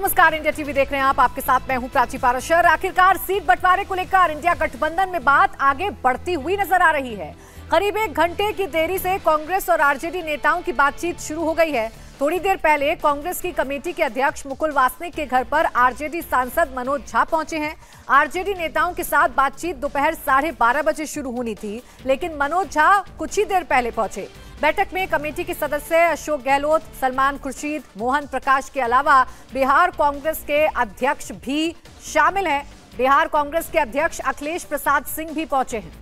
नमस्कार India TV देख रहे हैं आप आपके साथ मैं हूं प्राची पाराशर आखिरकार सीट बंटवारे को लेकर इंडिया गठबंधन में बात आगे बढ़ती हुई नजर आ रही है करीब एक घंटे की देरी से कांग्रेस और आरजेडी नेताओं की बातचीत शुरू हो गई है थोड़ी देर पहले कांग्रेस की कमेटी के अध्यक्ष मुकुल वासनिक के घर पर आरजेडी सांसद मनोज झा पहुंचे हैं आरजेडी नेताओं के साथ बातचीत दोपहर साढ़े बारह बजे शुरू होनी थी लेकिन मनोज झा कुछ ही देर पहले पहुंचे बैठक में कमेटी के सदस्य अशोक गहलोत सलमान खुर्शीद मोहन प्रकाश के अलावा बिहार कांग्रेस के अध्यक्ष भी शामिल हैं बिहार कांग्रेस के अध्यक्ष अखिलेश प्रसाद सिंह भी पहुंचे हैं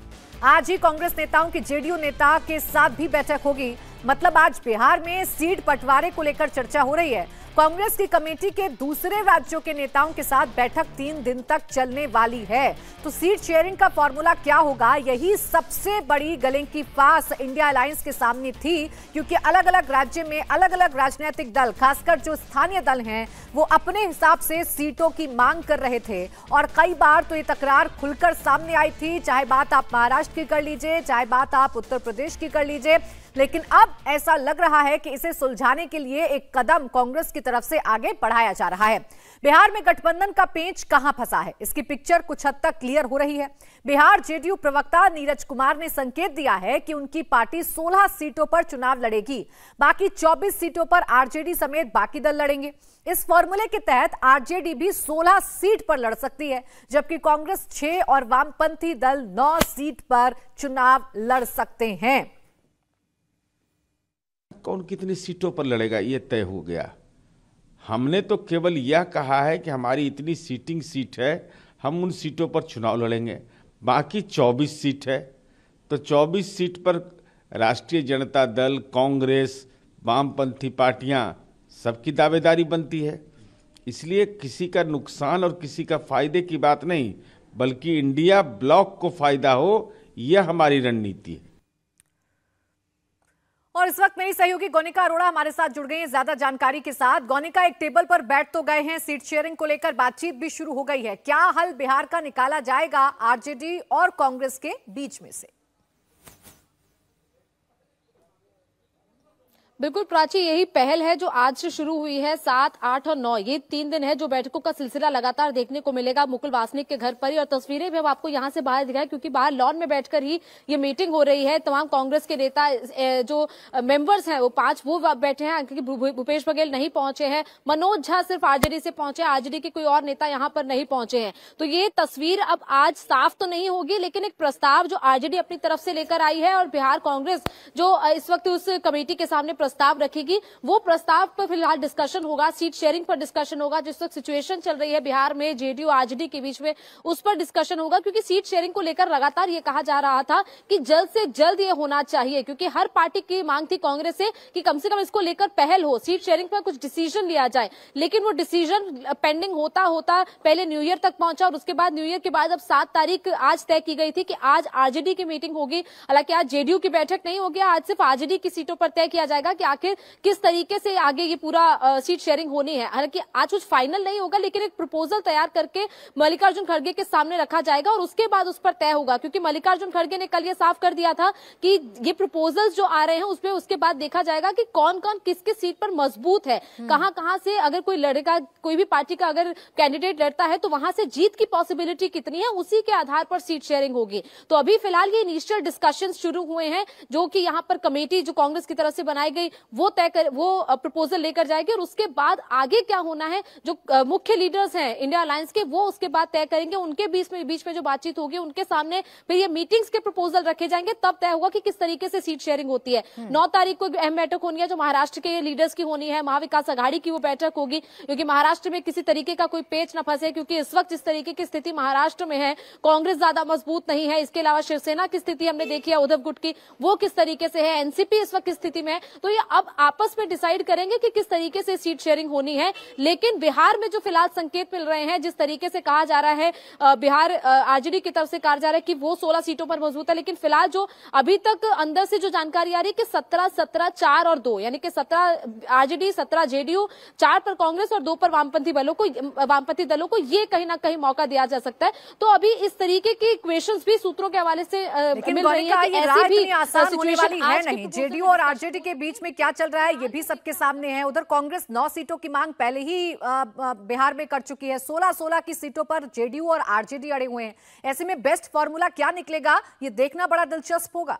आज ही कांग्रेस नेताओं की जेडीयू नेता के साथ भी बैठक होगी मतलब आज बिहार में सीट बंटवारे को लेकर चर्चा हो रही है कांग्रेस की कमेटी के दूसरे राज्यों के नेताओं के साथ बैठक तीन दिन तक चलने वाली है तो सीट शेयरिंग का फॉर्मूला क्या होगा यही सबसे बड़ी गले की फास इंडिया अलायंस के सामने थी क्योंकि अलग अलग राज्य में अलग अलग राजनीतिक दल खासकर जो स्थानीय दल हैं वो अपने हिसाब से सीटों की मांग कर रहे थे और कई बार तो ये तकरार खुलकर सामने आई थी चाहे बात आप महाराष्ट्र की कर लीजिए चाहे बात आप उत्तर प्रदेश की कर लीजिए लेकिन अब ऐसा लग रहा है कि इसे सुलझाने के लिए एक कदम कांग्रेस की तरफ से आगे बढ़ाया जा रहा है बिहार में गठबंधन का पेंच कहां फंसा है इसकी पिक्चर कुछ हद तक क्लियर हो रही है बिहार जेडीयू प्रवक्ता नीरज कुमार ने संकेत दिया है कि उनकी पार्टी 16 सीटों पर चुनाव लड़ेगी बाकी 24 सीटों पर आरजेडी समेत बाकी दल लड़ेंगे इस फॉर्मूले के तहत आरजेडी भी 16 सीट पर लड़ सकती है जबकि कांग्रेस छह और वामपंथी दल नौ सीट पर चुनाव लड़ सकते हैं कौन कितनी सीटों पर लड़ेगा ये तय हो गया हमने तो केवल यह कहा है कि हमारी इतनी सीटिंग सीट है हम उन सीटों पर चुनाव लड़ेंगे बाकी 24 सीट है तो 24 सीट पर राष्ट्रीय जनता दल कांग्रेस वामपंथी पार्टियां सबकी दावेदारी बनती है इसलिए किसी का नुकसान और किसी का फायदे की बात नहीं बल्कि इंडिया ब्लॉक को फायदा हो यह हमारी रणनीति है और इस वक्त मेरी सहयोगी गोनिका अरोड़ा हमारे साथ जुड़ गई हैं ज्यादा जानकारी के साथ गोनिका एक टेबल पर बैठ तो गए हैं सीट शेयरिंग को लेकर बातचीत भी शुरू हो गई है क्या हल बिहार का निकाला जाएगा आरजेडी और कांग्रेस के बीच में से बिल्कुल प्राची यही पहल है जो आज से शुरू हुई है सात आठ और नौ ये तीन दिन है जो बैठकों का सिलसिला लगातार देखने को मिलेगा मुकुल वासनिक के घर पर ही और तस्वीरें भी हम आपको यहाँ से बाहर दिखाएं क्योंकि बाहर लॉन में बैठकर ही ये मीटिंग हो रही है तमाम कांग्रेस के नेता जो मेंबर्स हैं वो पांच वो बैठे हैं क्योंकि भूपेश बघेल नहीं पहुंचे हैं मनोज झा सिर्फ आरजेडी से पहुंचे आरजेडी के कोई और नेता यहाँ पर नहीं पहुंचे हैं तो ये तस्वीर अब आज साफ तो नहीं होगी लेकिन एक प्रस्ताव जो आरजेडी अपनी तरफ से लेकर आई है और बिहार कांग्रेस जो इस वक्त उस कमेटी के सामने प्रस्ताव रखेगी वो प्रस्ताव पर फिलहाल डिस्कशन होगा सीट शेयरिंग पर डिस्कशन होगा जिस वक्त सिचुएशन चल रही है बिहार में जेडीयू आरजेडी के बीच में उस पर डिस्कशन होगा क्योंकि सीट शेयरिंग को लेकर लगातार ये कहा जा रहा था कि जल्द से जल्द ये होना चाहिए क्योंकि हर पार्टी की मांग थी कांग्रेस से कि कम से कम इसको लेकर पहल हो सीट शेयरिंग पर कुछ डिसीजन लिया जाए लेकिन वो डिसीजन पेंडिंग होता होता पहले न्यू ईयर तक पहुंचा और उसके बाद न्यू ईयर के बाद अब सात तारीख आज तय की गई थी कि आज आरजेडी की मीटिंग होगी हालांकि आज जेडीयू की बैठक नहीं होगी आज सिर्फ आरजेडी की सीटों पर तय किया जाएगा कि आखिर किस तरीके से आगे ये पूरा सीट शेयरिंग होनी है हालांकि आज कुछ फाइनल नहीं होगा लेकिन एक प्रपोजल तैयार करके मल्लिकार्जुन खड़गे के सामने रखा जाएगा और उसके बाद उस पर तय होगा क्योंकि मल्लिकार्जुन खड़गे ने कल ये साफ कर दिया था कि ये प्रपोजल्स जो आ रहे हैं उसमें उसके बाद देखा जाएगा कि कौन कौन किस किस सीट पर मजबूत है कहां हम्म। कहां से अगर कोई लड़ेगा कोई भी पार्टी का अगर कैंडिडेट लड़ता है तो वहां से जीत की पॉसिबिलिटी कितनी है उसी के आधार पर सीट शेयरिंग होगी तो अभी फिलहाल ये इनिशियल डिस्कशन शुरू हुए हैं जो कि यहां पर कमेटी जो कांग्रेस की तरफ से बनाई गई वो तय कर वो प्रपोजल लेकर जाएगी और उसके बाद आगे क्या होना है जो मुख्य लीडर्स हैं इंडिया अलायंस के वो उसके बाद तय करेंगे उनके बीच में बीच में जो बातचीत होगी उनके सामने फिर ये मीटिंग्स के प्रपोजल रखे जाएंगे तब तय होगा कि किस तरीके से सीट शेयरिंग होती है हम्म। नौ तारीख को अहम बैठक होनी है जो महाराष्ट्र के लीडर्स की होनी है महाविकास आघाड़ी की वो बैठक होगी क्योंकि महाराष्ट्र में किसी तरीके का कोई पेच न फंसे क्योंकि इस वक्त जिस तरीके की स्थिति महाराष्ट्र में है कांग्रेस ज्यादा मजबूत नहीं है इसके अलावा शिवसेना की स्थिति हमने देखी है उद्धव गुट की वो किस तरीके से है एनसीपी इस वक्त स्थिति में है तो ये अब आपस में डिसाइड करेंगे कि किस तरीके से सीट शेयरिंग होनी है लेकिन बिहार में जो फिलहाल संकेत मिल रहे हैं जिस तरीके से कहा जा रहा है बिहार आरजेडी की तरफ से कहा जा रहा है कि वो सोलह सीटों पर मौजूद है लेकिन फिलहाल जो अभी तक अंदर से जो जानकारी आ रही है कि सत्रह सत्रह चार और दो यानी कि सत्रह आरजेडी सत्रह जेडीयू चार पर कांग्रेस और दो पर वामपंथी बलों को वामपंथी दलों को ये कहीं ना कहीं मौका दिया जा सकता है तो अभी इस तरीके की क्वेश्चन भी सूत्रों के हवाले से मिल रही है जेडीयू और आरजेडी के बीच में क्या चल रहा है ये भी सबके सामने है उधर कांग्रेस नौ सीटों की मांग पहले ही बिहार में कर चुकी है सोलह सोलह की सीटों पर जेडीयू और आरजेडी अड़े हुए हैं ऐसे में बेस्ट फॉर्मूला क्या निकलेगा ये देखना बड़ा दिलचस्प होगा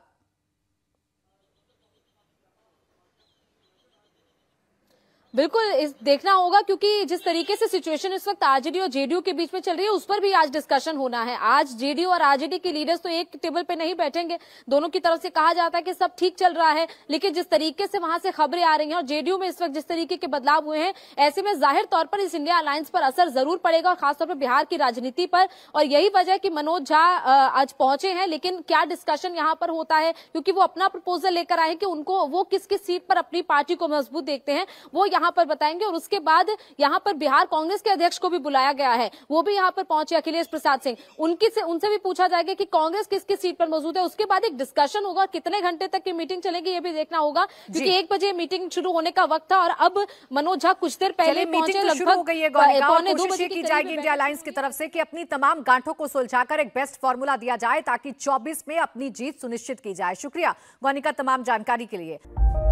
बिल्कुल इस देखना होगा क्योंकि जिस तरीके से सिचुएशन इस वक्त आरजेडी और जेडीयू के बीच में चल रही है उस पर भी आज डिस्कशन होना है आज जेडीयू और आरजेडी के लीडर्स तो एक टेबल पे नहीं बैठेंगे दोनों की तरफ से कहा जाता है कि सब ठीक चल रहा है लेकिन जिस तरीके से वहां से खबरें आ रही हैं और जेडीयू में इस वक्त जिस तरीके के बदलाव हुए हैं ऐसे में जाहिर तौर पर इस इंडिया अलायंस पर असर जरूर पड़ेगा और खासतौर पर बिहार की राजनीति पर और यही वजह की मनोज झा आज पहुंचे हैं लेकिन क्या डिस्कशन यहाँ पर होता है क्योंकि वो अपना प्रपोजल लेकर आए कि उनको वो किस किस सीट पर अपनी पार्टी को मजबूत देखते हैं वो यहाँ यहाँ पर बताएंगे और उसके बाद यहाँ पर बिहार कांग्रेस के अध्यक्ष को भी बुलाया गया है वो भी यहाँ पर पहुंचे अखिलेश प्रसाद सिंह उनकी से उनसे भी पूछा जाएगा कि कांग्रेस किस किस सीट पर मौजूद है उसके बाद एक डिस्कशन होगा कितने घंटे तक की मीटिंग चलेगी ये भी देखना होगा क्योंकि एक बजे मीटिंग शुरू होने का वक्त था और अब मनोज झा कुछ देर पहले तो की अलायंस की तरफ से अपनी तमाम गांठों को सुलझाकर एक बेस्ट फॉर्मूला दिया जाए ताकि चौबीस में अपनी जीत सुनिश्चित की जाए शुक्रिया गौनिका तमाम जानकारी के लिए